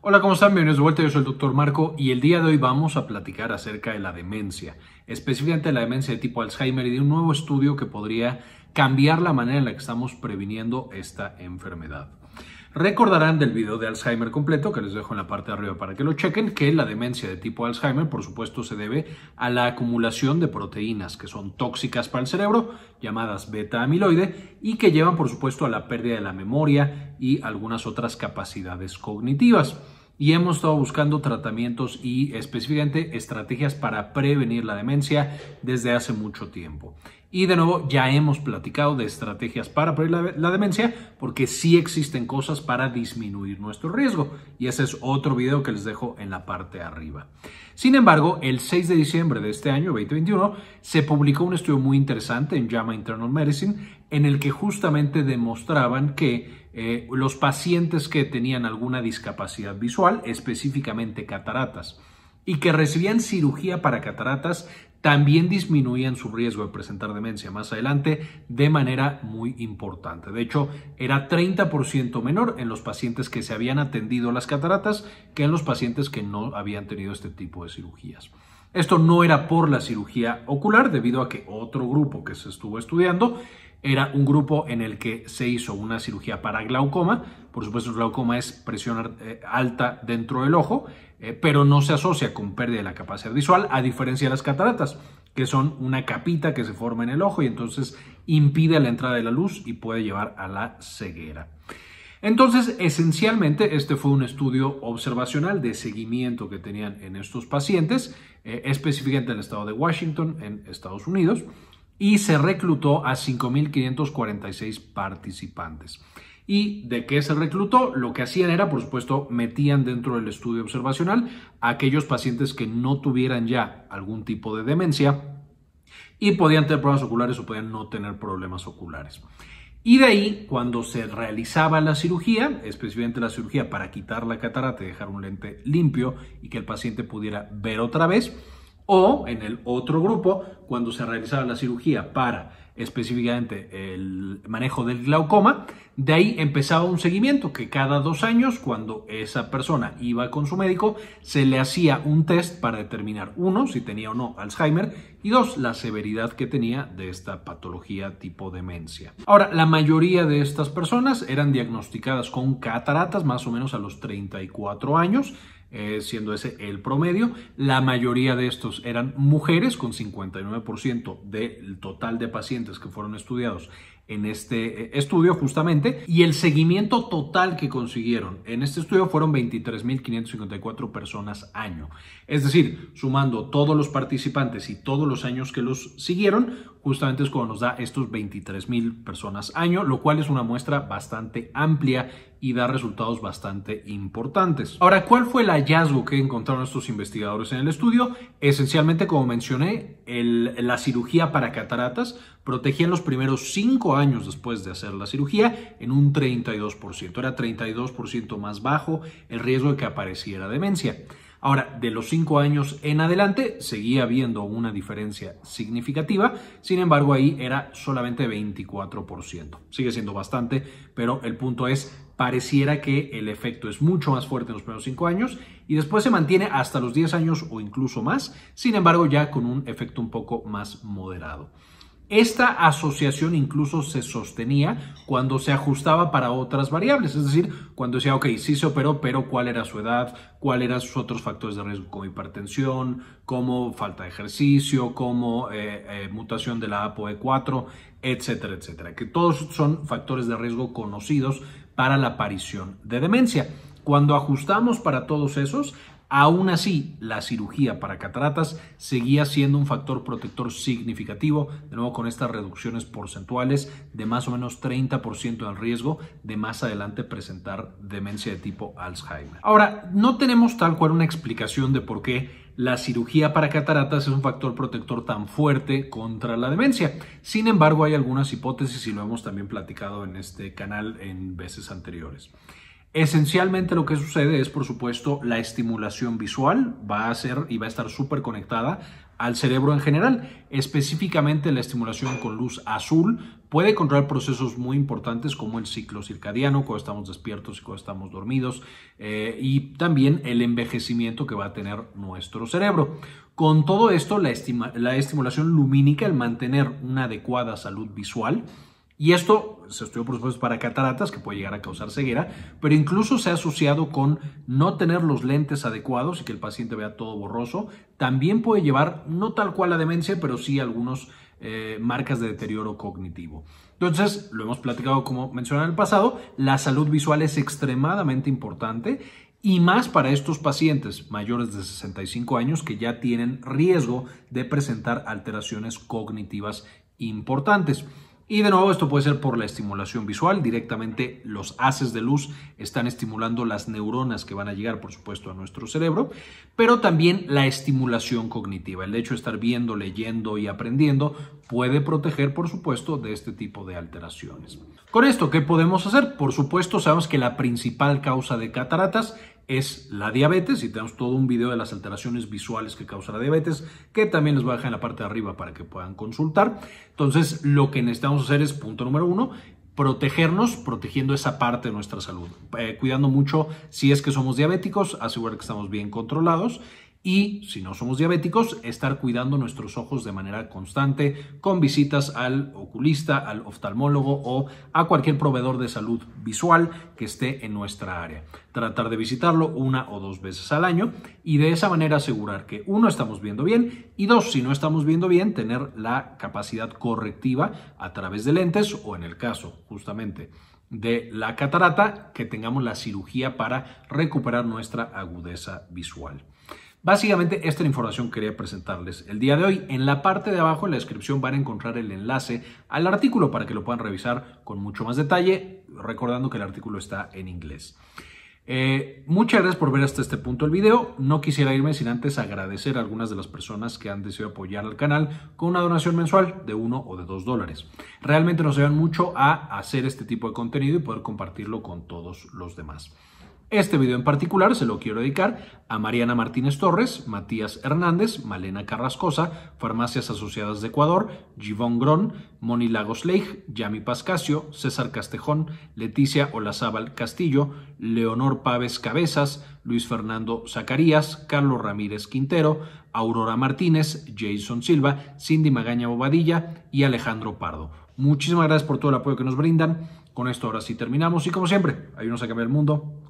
Hola, ¿cómo están? Bienvenidos de vuelta. Yo soy el doctor Marco y el día de hoy vamos a platicar acerca de la demencia, específicamente la demencia de tipo Alzheimer y de un nuevo estudio que podría cambiar la manera en la que estamos previniendo esta enfermedad. Recordarán del video de Alzheimer completo que les dejo en la parte de arriba para que lo chequen que la demencia de tipo Alzheimer por supuesto se debe a la acumulación de proteínas que son tóxicas para el cerebro llamadas beta amiloide y que llevan por supuesto a la pérdida de la memoria y algunas otras capacidades cognitivas y hemos estado buscando tratamientos y específicamente estrategias para prevenir la demencia desde hace mucho tiempo. Y de nuevo, ya hemos platicado de estrategias para prevenir la, demencia, porque sí existen cosas para disminuir nuestro riesgo. Y ese es otro video que les dejo en la parte de arriba. Sin embargo, el 6 de diciembre de este año, 2021, se publicó un estudio muy interesante en JAMA Internal Medicine, en el que justamente demostraban que eh, los pacientes que tenían alguna discapacidad visual, específicamente cataratas, y que recibían cirugía para cataratas también disminuían su riesgo de presentar demencia más adelante de manera muy importante. De hecho, era 30% menor en los pacientes que se habían atendido las cataratas que en los pacientes que no habían tenido este tipo de cirugías. Esto no era por la cirugía ocular, debido a que otro grupo que se estuvo estudiando era un grupo en el que se hizo una cirugía para glaucoma. Por supuesto, glaucoma es presión eh, alta dentro del ojo eh, pero no se asocia con pérdida de la capacidad visual, a diferencia de las cataratas, que son una capita que se forma en el ojo y entonces impide la entrada de la luz y puede llevar a la ceguera. Entonces, esencialmente, este fue un estudio observacional de seguimiento que tenían en estos pacientes, eh, específicamente en el estado de Washington, en Estados Unidos, y se reclutó a 5.546 participantes. ¿Y de qué se reclutó? Lo que hacían era, por supuesto, metían dentro del estudio observacional a aquellos pacientes que no tuvieran ya algún tipo de demencia y podían tener problemas oculares o podían no tener problemas oculares. Y de ahí, cuando se realizaba la cirugía, especialmente la cirugía para quitar la catarata y dejar un lente limpio y que el paciente pudiera ver otra vez, o en el otro grupo, cuando se realizaba la cirugía para específicamente el manejo del glaucoma, de ahí empezaba un seguimiento que cada dos años, cuando esa persona iba con su médico, se le hacía un test para determinar, uno, si tenía o no Alzheimer y dos, la severidad que tenía de esta patología tipo demencia. Ahora, la mayoría de estas personas eran diagnosticadas con cataratas más o menos a los 34 años eh, siendo ese el promedio. La mayoría de estos eran mujeres, con 59% del total de pacientes que fueron estudiados en este eh, estudio justamente y el seguimiento total que consiguieron en este estudio fueron 23.554 personas año. Es decir, sumando todos los participantes y todos los años que los siguieron, justamente es como nos da estos 23.000 personas año, lo cual es una muestra bastante amplia y da resultados bastante importantes. Ahora, ¿cuál fue el hallazgo que encontraron estos investigadores en el estudio? Esencialmente, como mencioné, la cirugía para cataratas protegía en los primeros cinco años después de hacer la cirugía en un 32%. Era 32% más bajo el riesgo de que apareciera demencia. Ahora, de los 5 años en adelante seguía habiendo una diferencia significativa, sin embargo ahí era solamente 24%. Sigue siendo bastante, pero el punto es, pareciera que el efecto es mucho más fuerte en los primeros 5 años y después se mantiene hasta los 10 años o incluso más, sin embargo ya con un efecto un poco más moderado. Esta asociación incluso se sostenía cuando se ajustaba para otras variables, es decir, cuando decía, ok, sí se operó, pero ¿cuál era su edad? ¿Cuál eran sus otros factores de riesgo como hipertensión, como falta de ejercicio, como eh, eh, mutación de la ApoE4, etcétera, etcétera? Que todos son factores de riesgo conocidos para la aparición de demencia. Cuando ajustamos para todos esos, Aún así, la cirugía para cataratas seguía siendo un factor protector significativo, de nuevo con estas reducciones porcentuales de más o menos 30% del riesgo de más adelante presentar demencia de tipo Alzheimer. Ahora, no tenemos tal cual una explicación de por qué la cirugía para cataratas es un factor protector tan fuerte contra la demencia. Sin embargo, hay algunas hipótesis y lo hemos también platicado en este canal en veces anteriores. Esencialmente lo que sucede es, por supuesto, la estimulación visual va a ser y va a estar súper conectada al cerebro en general. Específicamente la estimulación con luz azul puede controlar procesos muy importantes como el ciclo circadiano, cuando estamos despiertos y cuando estamos dormidos, eh, y también el envejecimiento que va a tener nuestro cerebro. Con todo esto, la, la estimulación lumínica, el mantener una adecuada salud visual, y esto se estudió, por supuesto, para cataratas, que puede llegar a causar ceguera, pero incluso se ha asociado con no tener los lentes adecuados y que el paciente vea todo borroso. También puede llevar, no tal cual la demencia, pero sí algunos eh, marcas de deterioro cognitivo. Entonces, lo hemos platicado como mencioné en el pasado, la salud visual es extremadamente importante y más para estos pacientes mayores de 65 años que ya tienen riesgo de presentar alteraciones cognitivas importantes. Y de nuevo, esto puede ser por la estimulación visual. Directamente los haces de luz están estimulando las neuronas que van a llegar, por supuesto, a nuestro cerebro, pero también la estimulación cognitiva. El hecho de estar viendo, leyendo y aprendiendo puede proteger, por supuesto, de este tipo de alteraciones. Con esto, ¿qué podemos hacer? Por supuesto, sabemos que la principal causa de cataratas es la diabetes y tenemos todo un video de las alteraciones visuales que causa la diabetes, que también les voy a dejar en la parte de arriba para que puedan consultar. Entonces, lo que necesitamos hacer es, punto número uno, protegernos, protegiendo esa parte de nuestra salud, eh, cuidando mucho si es que somos diabéticos, asegurar que estamos bien controlados y si no somos diabéticos, estar cuidando nuestros ojos de manera constante con visitas al oculista, al oftalmólogo o a cualquier proveedor de salud visual que esté en nuestra área. Tratar de visitarlo una o dos veces al año y de esa manera asegurar que uno estamos viendo bien y dos, si no estamos viendo bien, tener la capacidad correctiva a través de lentes o en el caso justamente de la catarata, que tengamos la cirugía para recuperar nuestra agudeza visual. Básicamente, esta es la información que quería presentarles el día de hoy. En la parte de abajo, en la descripción, van a encontrar el enlace al artículo para que lo puedan revisar con mucho más detalle, recordando que el artículo está en inglés. Eh, muchas gracias por ver hasta este punto el video. No quisiera irme sin antes agradecer a algunas de las personas que han decidido apoyar al canal con una donación mensual de uno o de dos dólares. Realmente nos ayudan mucho a hacer este tipo de contenido y poder compartirlo con todos los demás. Este video en particular se lo quiero dedicar a Mariana Martínez Torres, Matías Hernández, Malena Carrascosa, Farmacias Asociadas de Ecuador, Givón Grón, Moni Lagos Leigh, Yami Pascasio, César Castejón, Leticia Olazábal Castillo, Leonor Paves Cabezas, Luis Fernando Zacarías, Carlos Ramírez Quintero, Aurora Martínez, Jason Silva, Cindy Magaña Bobadilla y Alejandro Pardo. Muchísimas gracias por todo el apoyo que nos brindan. Con esto ahora sí terminamos y como siempre, ayúdanos a cambiar el mundo